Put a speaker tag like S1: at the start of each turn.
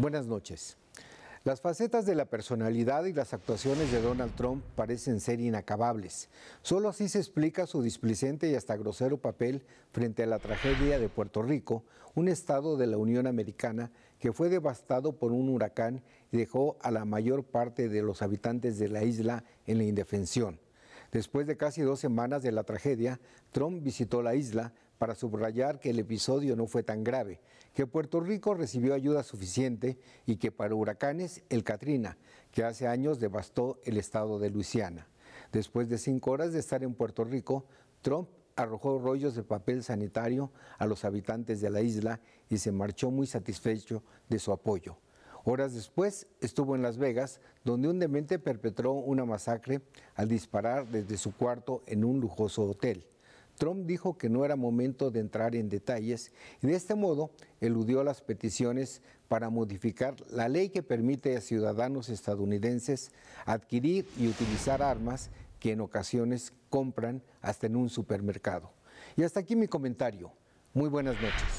S1: Buenas noches. Las facetas de la personalidad y las actuaciones de Donald Trump parecen ser inacabables. Solo así se explica su displicente y hasta grosero papel frente a la tragedia de Puerto Rico, un estado de la Unión Americana que fue devastado por un huracán y dejó a la mayor parte de los habitantes de la isla en la indefensión. Después de casi dos semanas de la tragedia, Trump visitó la isla para subrayar que el episodio no fue tan grave, que Puerto Rico recibió ayuda suficiente y que para huracanes el Katrina, que hace años devastó el estado de Luisiana. Después de cinco horas de estar en Puerto Rico, Trump arrojó rollos de papel sanitario a los habitantes de la isla y se marchó muy satisfecho de su apoyo. Horas después estuvo en Las Vegas, donde un demente perpetró una masacre al disparar desde su cuarto en un lujoso hotel. Trump dijo que no era momento de entrar en detalles y de este modo eludió las peticiones para modificar la ley que permite a ciudadanos estadounidenses adquirir y utilizar armas que en ocasiones compran hasta en un supermercado. Y hasta aquí mi comentario. Muy buenas noches.